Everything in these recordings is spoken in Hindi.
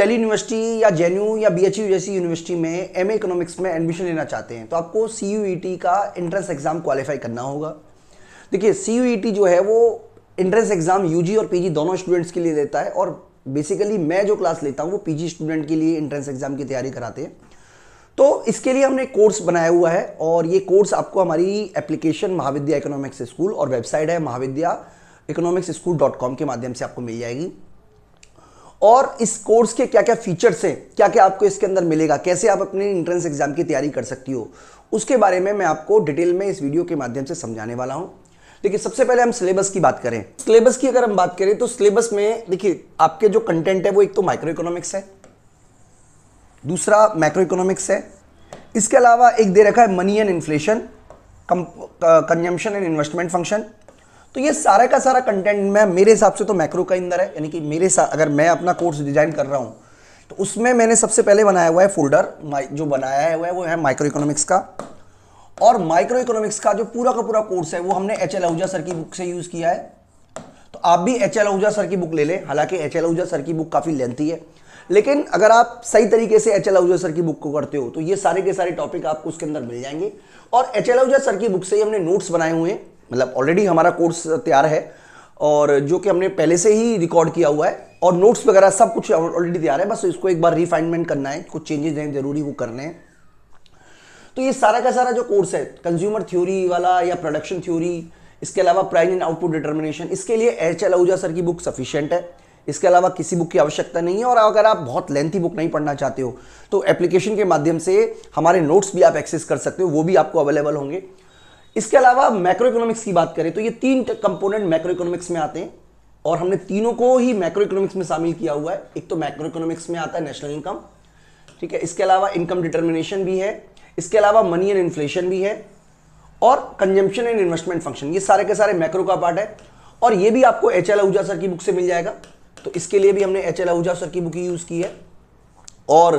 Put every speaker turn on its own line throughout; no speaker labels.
दिल्ली यूनिवर्सिटी या जे या बी जैसी यूनिवर्सिटी में एम इकोनॉमिक्स में एडमिशन लेना चाहते हैं तो आपको सी e का एंट्रेंस एग्ज़ाम क्वालिफाई करना होगा देखिए सी e जो है वो एंट्रेंस एग्ज़ाम यू और पी दोनों स्टूडेंट्स के लिए देता है और बेसिकली मैं जो क्लास लेता हूँ वो पी स्टूडेंट के लिए एंट्रेंस एग्ज़ाम की तैयारी कराते हैं तो इसके लिए हमने कोर्स बनाया हुआ है और ये कोर्स आपको हमारी एप्लीकेशन महाविद्या इकोनॉमिक्स स्कूल और वेबसाइट है Mahavidya economics school dot com के माध्यम से आपको मिल जाएगी और इस कोर्स के क्या क्या फीचर्स हैं क्या क्या आपको इसके अंदर मिलेगा कैसे आप अपने इंट्रेंस एग्जाम की तैयारी कर सकती हो उसके बारे में मैं आपको डिटेल में इस वीडियो के माध्यम से समझाने वाला हूँ देखिए सबसे पहले हम सिलेबस की बात करें सिलेबस की अगर हम बात करें तो सिलेबस में देखिए आपके जो कंटेंट है वो एक तो माइक्रो इकोनॉमिक्स है दूसरा मैक्रो इकोनॉमिक्स है इसके अलावा एक दे रखा है money and inflation consumption and investment function तो ये सारा का सारा कंटेंट मैं मेरे हिसाब से तो मैक्रो का अंदर है यानी कि मेरे साथ अगर मैं अपना कोर्स डिजाइन कर रहा हूँ तो उसमें मैंने सबसे पहले बनाया हुआ है फोल्डर जो बनाया हुआ है वो है माइक्रो इकोनॉमिक्स का और माइक्रो इकोनॉमिक्स का जो पूरा का पूरा कोर्स है वो हमने एच एल आहूजा सर की बुक से यूज़ किया है तो आप भी एच एल आहूजा सर की बुक ले लें हालांकि एच एल आहूजा सर की बुक काफ़ी लेंथी है लेकिन अगर आप सही तरीके से एच एल आहूजा सर की बुक को करते हो तो ये सारे के सारे टॉपिक आपको उसके अंदर मिल जाएंगे और एच एल आहूजा सर की बुक से ही हमने नोट्स बनाए हुए हैं मतलब ऑलरेडी हमारा कोर्स तैयार है और जो कि हमने पहले से ही रिकॉर्ड किया हुआ है और नोट्स वगैरह सब कुछ ऑलरेडी तैयार है बस इसको एक बार रिफाइनमेंट करना है कुछ चेंजेस हैं ज़रूरी वो करने हैं तो ये सारा का सारा जो कोर्स है कंज्यूमर थ्योरी वाला या प्रोडक्शन थ्योरी इसके अलावा प्राइस एंड आउटपुट डिटर्मिनेशन इसके लिए एच एल आहूजा सर की बुक सफिशियंट है इसके अलावा किसी बुक की आवश्यकता नहीं है और अगर आप बहुत लेंथी बुक नहीं पढ़ना चाहते हो तो एप्लीकेशन के माध्यम से हमारे नोट्स भी आप एक्सेस कर सकते हो वो भी आपको अवेलेबल होंगे इसके अलावा मैक्रो इकोनॉमिक्स की बात करें तो ये तीन कंपोनेंट मैक्रो इकोनॉमिक्स में आते हैं और हमने तीनों को ही मैक्रो इकोनॉमिक्स में शामिल किया हुआ है एक तो मैक्रो इकोनॉमिक्स में आता है नेशनल इनकम ठीक है इसके अलावा इनकम डिटर्मिनेशन भी है इसके अलावा मनी एंड इन्फ्लेशन भी है और कंजम्पशन एंड इन्वेस्टमेंट फंक्शन ये सारे के सारे मैक्रो का पार्ट है और ये भी आपको एच एल आहूजा सर की बुक से मिल जाएगा तो इसके लिए भी हमने एच एल आहूजा सर की बुक ही यूज़ की है और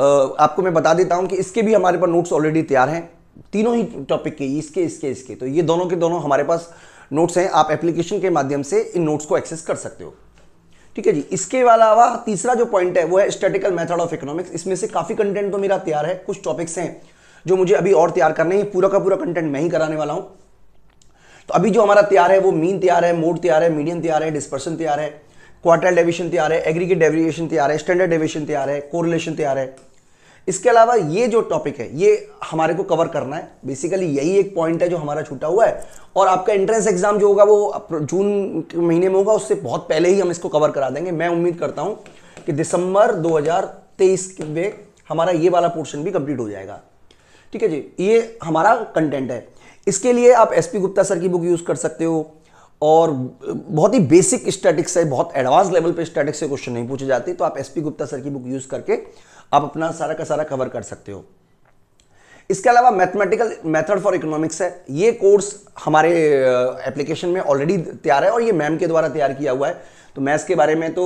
आपको मैं बता देता हूँ कि इसके भी हमारे पास नोट्स ऑलरेडी तैयार हैं तीनों ही टॉपिक के इसके इसके इसके तो ये दोनों के दोनों हमारे पास नोट्स हैं आप एप्लीकेशन के माध्यम से इन नोट्स को एक्सेस कर सकते हो ठीक है जी इसके अलावा तीसरा जो पॉइंट है वो है स्टेटिकल मेथड ऑफ इकोनॉमिक्स इसमें से काफ़ी कंटेंट तो मेरा तैयार है कुछ टॉपिक्स हैं जो मुझे अभी और तैयार करने हैं पूरा का पूरा कंटेंट मैं ही कराने वाला हूं तो अभी जो हमारा तैयार है वो मीन तैयार है मोड तैयार है मीडियम तैयार है डिस्पर्सन तैयार है क्वार्टर डेविशन तैयार है एग्रीगेट डेविएशन तैयार है स्टैंडर्ड डेविएशन तैयार है कोरिलेशन तैयार है इसके अलावा ये जो टॉपिक है ये हमारे को कवर करना है बेसिकली यही एक पॉइंट है जो हमारा छूटा हुआ है और आपका एंट्रेंस एग्जाम जो होगा वो जून के महीने में होगा उससे बहुत पहले ही हम इसको कवर करा देंगे मैं उम्मीद करता हूँ कि दिसंबर 2023 में हमारा ये वाला पोर्शन भी कंप्लीट हो जाएगा ठीक है जी ये हमारा कंटेंट है इसके लिए आप एस गुप्ता सर की बुक यूज़ कर सकते हो और बहुत ही बेसिक स्टैटिक्स है बहुत एडवांस लेवल पे स्टैटिक्स से क्वेश्चन नहीं पूछे जाते तो आप एसपी गुप्ता सर की बुक यूज करके आप अपना सारा का सारा कवर कर सकते हो इसके अलावा मैथमेटिकल मेथड फॉर इकोनॉमिक्स है ये कोर्स हमारे एप्लीकेशन uh, में ऑलरेडी तैयार है और ये मैम के द्वारा तैयार किया हुआ है तो मैथ्स के बारे में तो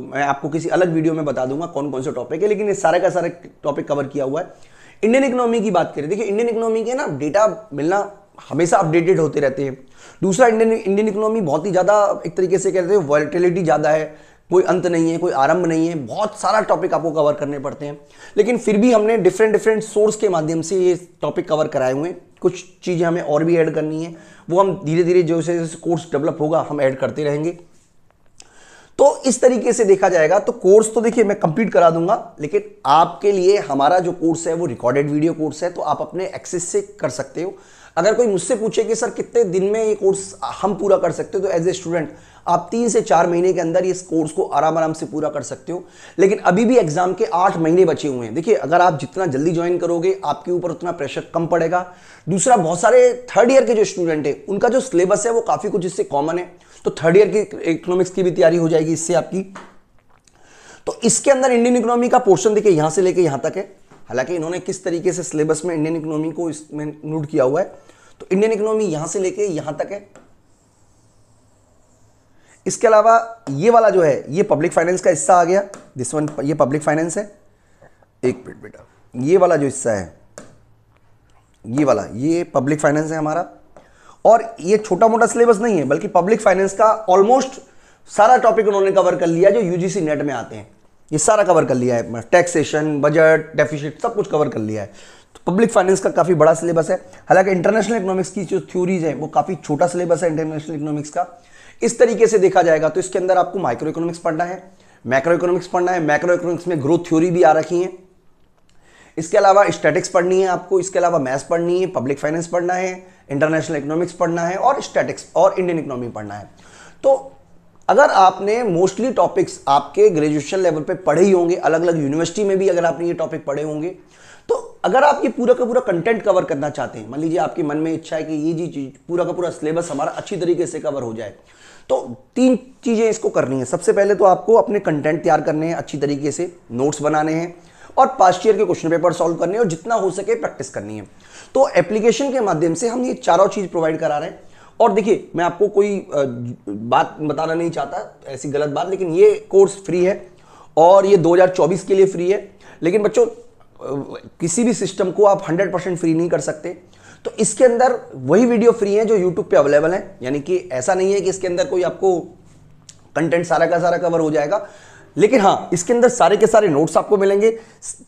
uh, मैं आपको किसी अलग वीडियो में बता दूंगा कौन कौन से टॉपिक है लेकिन ये सारा का सारा टॉपिक कवर किया हुआ है इंडियन इकोनॉमी की बात करें देखिए इंडियन इकोनॉमी के ना डेटा मिलना हमेशा अपडेटेड होते रहते हैं दूसरा इंडियन इंडियन इकोनॉमी बहुत ही ज़्यादा एक तरीके से कहते हैं वॉलिटिलिटी ज़्यादा है कोई अंत नहीं है कोई आरंभ नहीं है बहुत सारा टॉपिक आपको कवर करने पड़ते हैं लेकिन फिर भी हमने डिफरेंट डिफरेंट सोर्स के माध्यम से ये टॉपिक कवर कराए हुए हैं कुछ चीज़ें हमें और भी ऐड करनी है वो हम धीरे धीरे जैसे जैसे कोर्स डेवलप होगा हम ऐड करते रहेंगे तो इस तरीके से देखा जाएगा तो कोर्स तो देखिए मैं कंप्लीट करा दूंगा लेकिन आपके लिए हमारा जो कोर्स है वो रिकॉर्डेड वीडियो कोर्स है तो आप अपने एक्सेस से कर सकते हो अगर कोई मुझसे पूछे कि सर कितने दिन में ये कोर्स हम पूरा कर सकते हो तो एज ए स्टूडेंट आप तीन से चार महीने के अंदर इस कोर्स को आराम आराम से पूरा कर सकते हो लेकिन अभी भी एग्जाम के आठ महीने बचे हुए हैं देखिए अगर आप जितना जल्दी ज्वाइन करोगे आपके ऊपर उतना प्रेशर कम पड़ेगा दूसरा बहुत सारे थर्ड ईयर के जो स्टूडेंट हैं उनका जो सिलेबस है वो काफ़ी कुछ इससे कॉमन है तो थर्ड ईयर की इकोनॉमिक्स की भी तैयारी हो जाएगी इससे आपकी तो इसके अंदर इंडियन इकोनॉमी का पोर्शन देखिए यहां से लेके यहां तक है हालांकि इन्होंने किस तरीके से सिलेबस में इंडियन इकोनॉमी को इसमें नोट किया हुआ है तो इंडियन इकोनॉमी यहां से लेके यहां तक है इसके अलावा ये वाला जो है ये पब्लिक फाइनेंस का हिस्सा आ गया दिस वन ये पब्लिक फाइनेंस है एक मिनट बेटा ये वाला जो हिस्सा है ये वाला ये पब्लिक फाइनेंस है हमारा और ये छोटा मोटा सिलेबस नहीं है बल्कि पब्लिक फाइनेंस का ऑलमोस्ट सारा टॉपिक उन्होंने कवर कर लिया जो यूजीसी नेट में आते हैं ये सारा कवर कर लिया है टैक्सेशन बजट डेफिसिट सब कुछ कवर कर लिया है पब्लिक फाइनेंस का काफ़ी बड़ा सिलेबस है हालांकि इंटरनेशनल इकोनॉमिक्स की जो थ्योरीज हैं वो काफ़ी छोटा सिलेबस है इंटरनेशनल इकोनॉमिक्स का इस तरीके से देखा जाएगा तो इसके अंदर आपको माइक्रो इकोनॉमिक्स पढ़ना है मैक्रो इकोनॉमिक्स पढ़ना है मैक्रो इकोनॉमिक्स में ग्रोथ थ्योरी भी आ रखी है इसके अलावा स्टैटिक्स पढ़नी है आपको इसके अलावा मैथ्स पढ़नी है पब्लिक फाइनेंस पढ़ना है इंटरनेशनल इकोनॉमिक्स पढ़ना है और स्टैटिक्स और इंडियन इकोनॉमी पढ़ना है तो अगर आपने मोस्टली टॉपिक्स आपके ग्रेजुएशन लेवल पे पढ़े ही होंगे अलग अलग यूनिवर्सिटी में भी अगर आपने ये टॉपिक पढ़े होंगे तो अगर आप ये पूरा का पूरा कंटेंट कवर करना चाहते हैं मान लीजिए आपके मन में इच्छा है कि ये जी चीज पूरा का पूरा सिलेबस हमारा अच्छी तरीके से कवर हो जाए तो तीन चीज़ें इसको करनी है सबसे पहले तो आपको अपने कंटेंट तैयार करने हैं अच्छी तरीके से नोट्स बनाने हैं और पास्ट ईयर के क्वेश्चन पेपर सॉल्व करने और जितना हो सके प्रैक्टिस करनी है तो एप्लीकेशन के माध्यम से हम ये चारों चीज़ प्रोवाइड करा रहे हैं और देखिए मैं आपको कोई बात बताना नहीं चाहता ऐसी गलत बात लेकिन ये कोर्स फ्री है और ये 2024 के लिए फ्री है लेकिन बच्चों किसी भी सिस्टम को आप 100 परसेंट फ्री नहीं कर सकते तो इसके अंदर वही वीडियो फ्री है जो यूट्यूब पे अवेलेबल है यानी कि ऐसा नहीं है कि इसके अंदर कोई आपको कंटेंट सारा का सारा कवर हो जाएगा लेकिन हाँ इसके अंदर सारे के सारे नोट्स आपको मिलेंगे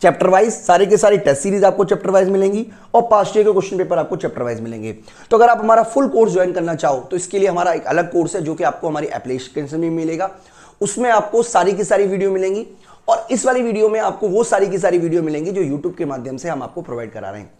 चैप्टर वाइज सारे के सारे टेस्ट सीरीज आपको चैप्टर वाइज मिलेंगी और पास्ट ईयर के क्वेश्चन पेपर आपको चैप्टर वाइज मिलेंगे तो अगर आप हमारा फुल कोर्स ज्वाइन करना चाहो तो इसके लिए हमारा एक अलग कोर्स है जो कि आपको हमारी एप्लीकेशन में मिलेगा उसमें आपको सारी की सारी वीडियो मिलेंगी और इस वाली वीडियो में आपको वो सारी की सारी वीडियो मिलेंगी जो यूट्यूब के माध्यम से हम आपको प्रोवाइड करा रहे हैं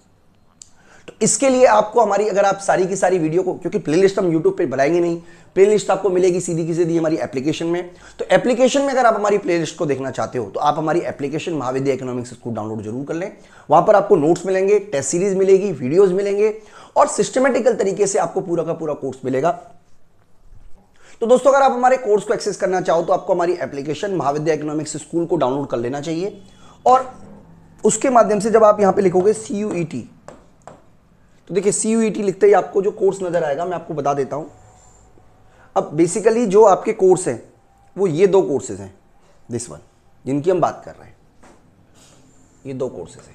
तो इसके लिए आपको हमारी अगर आप सारी की सारी वीडियो को क्योंकि प्लेलिस्ट हम यूट्यूब पे बनाएंगे नहीं प्लेलिस्ट आपको मिलेगी सीधी की सीधी हमारी एप्लीकेशन में तो एप्लीकेशन में अगर आप हमारी प्लेलिस्ट को देखना चाहते हो तो आप हमारी एप्लीकेशन महाविद्या इकोनॉमिक्स को डाउनलोड जरूर कर लें वहां पर आपको नोट्स मिलेंगे टेस्ट सीरीज मिलेगी वीडियोज मिलेंगे और सिस्टमेटिकल तरीके से आपको पूरा का पूरा कोर्स मिलेगा तो दोस्तों अगर आप हमारे कोर्स को एक्सेस करना चाहो तो आपको हमारी एप्लीकेशन महाविद्या इकोनॉमिक्स स्कूल को डाउनलोड कर लेना चाहिए और उसके माध्यम से जब आप यहां पे लिखोगे सी यू ई टी तो देखिए सी यू ई टी लिखते ही आपको जो कोर्स नज़र आएगा मैं आपको बता देता हूँ अब बेसिकली जो आपके कोर्स हैं वो ये दो कोर्सेज हैं दिस वन जिनकी हम बात कर रहे हैं ये दो कोर्सेज हैं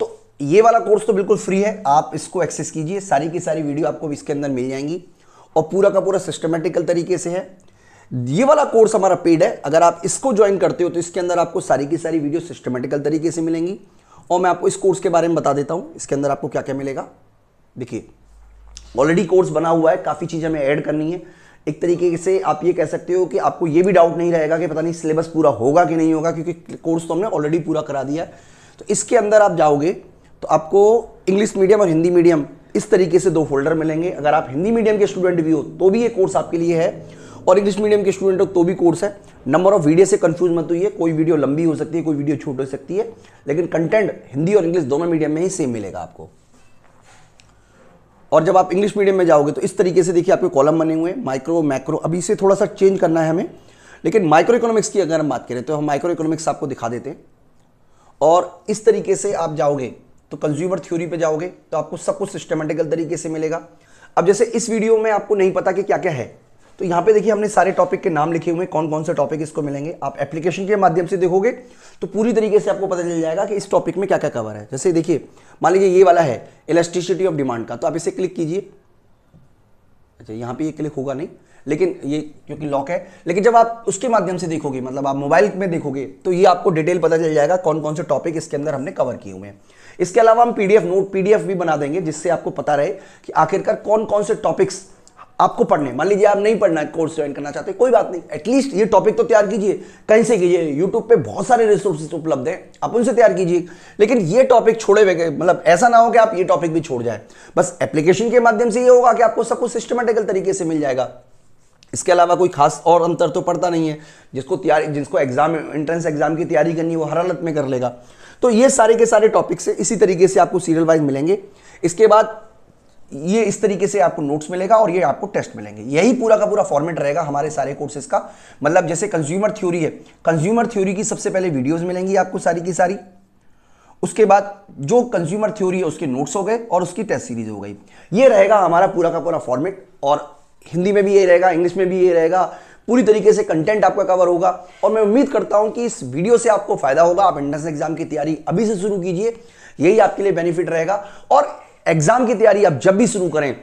तो ये वाला कोर्स तो बिल्कुल फ्री है आप इसको एक्सेस कीजिए सारी की सारी वीडियो आपको इसके अंदर मिल जाएंगी और पूरा का पूरा सिस्टमेटिकल तरीके से है ये वाला कोर्स हमारा पेड है अगर आप इसको ज्वाइन करते हो तो इसके अंदर आपको सारी की सारी वीडियो सिस्टमेटिकल तरीके से मिलेंगी और मैं आपको इस कोर्स के बारे में बता देता हूँ इसके अंदर आपको क्या क्या मिलेगा देखिए ऑलरेडी कोर्स बना हुआ है काफ़ी चीजें हमें ऐड करनी है एक तरीके से आप ये कह सकते हो कि आपको ये भी डाउट नहीं रहेगा कि पता नहीं सिलेबस पूरा होगा कि नहीं होगा क्योंकि कोर्स तो हमने ऑलरेडी पूरा करा दिया है तो इसके अंदर आप जाओगे तो आपको इंग्लिश मीडियम और हिंदी मीडियम इस तरीके से दो फोल्डर मिलेंगे अगर आप हिंदी मीडियम के स्टूडेंट भी हो तो भी ये कोर्स आपके लिए है और इंग्लिश मीडियम के स्टूडेंट हो तो भी कोर्स है नंबर ऑफ वीडियो से कंफ्यूज मत है कोई वीडियो लंबी हो सकती है कोई वीडियो छोटी हो सकती है लेकिन कंटेंट हिंदी और इंग्लिश दोनों मीडियम में ही सेम मिलेगा आपको और जब आप इंग्लिश मीडियम में जाओगे तो इस तरीके से देखिए आपके कॉलम बने हुए माइक्रो मैक्रो अभी इसे थोड़ा सा चेंज करना है हमें लेकिन माइक्रो इकोनॉमिक्स की अगर हम बात करें तो हम माइक्रो इकोनॉमिक्स आपको दिखा देते हैं और इस तरीके से आप जाओगे तो कंज्यूमर थ्योरी पे जाओगे तो आपको सब कुछ सिस्टमेटिकल तरीके से मिलेगा अब जैसे इस वीडियो में आपको नहीं पता कि क्या क्या है तो यहाँ पे देखिए हमने सारे टॉपिक के नाम लिखे हुए हैं कौन कौन से टॉपिक इसको मिलेंगे आप एप्लीकेशन के माध्यम से देखोगे तो पूरी तरीके से आपको पता चल जाएगा कि इस टॉपिक में क्या क्या कवर है जैसे देखिए मान लीजिए ये वाला है इलेक्ट्रिसिटी ऑफ डिमांड का तो आप इसे क्लिक कीजिए अच्छा यहाँ पर ये क्लिक होगा नहीं लेकिन ये क्योंकि लॉक है लेकिन जब आप उसके माध्यम से देखोगे मतलब आप मोबाइल में देखोगे तो ये आपको डिटेल पता चल जाएगा कौन कौन से टॉपिक इसके अंदर हमने कवर किए हुए हैं इसके अलावा हम पीडीएफ नोट पीडीएफ भी बना देंगे जिससे आपको पता रहे कि आखिरकार कौन कौन से टॉपिक्स आपको पढ़ने मान लीजिए आप नहीं पढ़ना कोर्स ज्वाइन करना चाहते कोई बात नहीं एटलीस्ट ये टॉपिक तो तैयार कीजिए कहीं से कीजिए यूट्यूब पे बहुत सारे रिसोर्सेज उपलब्ध हैं आप उनसे तैयार कीजिए लेकिन ये टॉपिक छोड़े हुए मतलब ऐसा ना हो कि आप ये टॉपिक भी छोड़ जाए बस एप्लीकेशन के माध्यम से ये होगा कि आपको सब कुछ सिस्टमेटिकल तरीके से मिल जाएगा इसके अलावा कोई खास और अंतर तो पड़ता नहीं है जिसको तैयारी जिसको एग्जाम एंट्रेंस एग्जाम की तैयारी करनी है वो हर हालत में कर लेगा तो ये सारे के सारे टॉपिक से इसी तरीके से आपको सीरियल वाइज मिलेंगे इसके बाद ये इस तरीके से आपको नोट्स मिलेगा और ये आपको टेस्ट मिलेंगे यही पूरा का पूरा फॉर्मेट रहेगा हमारे सारे कोर्सेज का मतलब जैसे कंज्यूमर थ्योरी है कंज्यूमर थ्योरी की सबसे पहले वीडियोस मिलेंगी आपको सारी की सारी उसके बाद जो कंज्यूमर थ्योरी है उसके नोट्स हो गए और उसकी टेस्ट सीरीज हो गई ये रहेगा हमारा पूरा का पूरा फॉर्मेट और हिंदी में भी ये रहेगा इंग्लिश में भी ये रहेगा पूरी तरीके से कंटेंट आपका कवर होगा और मैं उम्मीद करता हूं कि इस वीडियो से आपको फायदा होगा आप एंट्रेंस एग्जाम की तैयारी अभी से शुरू कीजिए यही आपके लिए बेनिफिट रहेगा और एग्जाम की तैयारी आप जब भी शुरू करें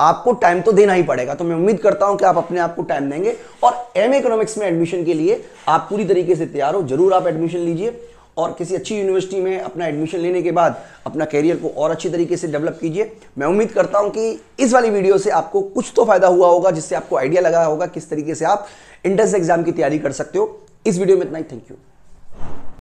आपको टाइम तो देना ही पड़ेगा तो मैं उम्मीद करता हूं कि आप अपने आप को टाइम देंगे और एम इकोनॉमिक्स में एडमिशन के लिए आप पूरी तरीके से तैयार हो जरूर आप एडमिशन लीजिए और किसी अच्छी यूनिवर्सिटी में अपना एडमिशन लेने के बाद अपना कैरियर को और अच्छी तरीके से डेवलप कीजिए मैं उम्मीद करता हूं कि इस वाली वीडियो से आपको कुछ तो फायदा हुआ होगा जिससे आपको आइडिया लगा होगा किस तरीके से आप इंट्रेंस एग्जाम की तैयारी कर सकते हो इस वीडियो में इतना ही थैंक यू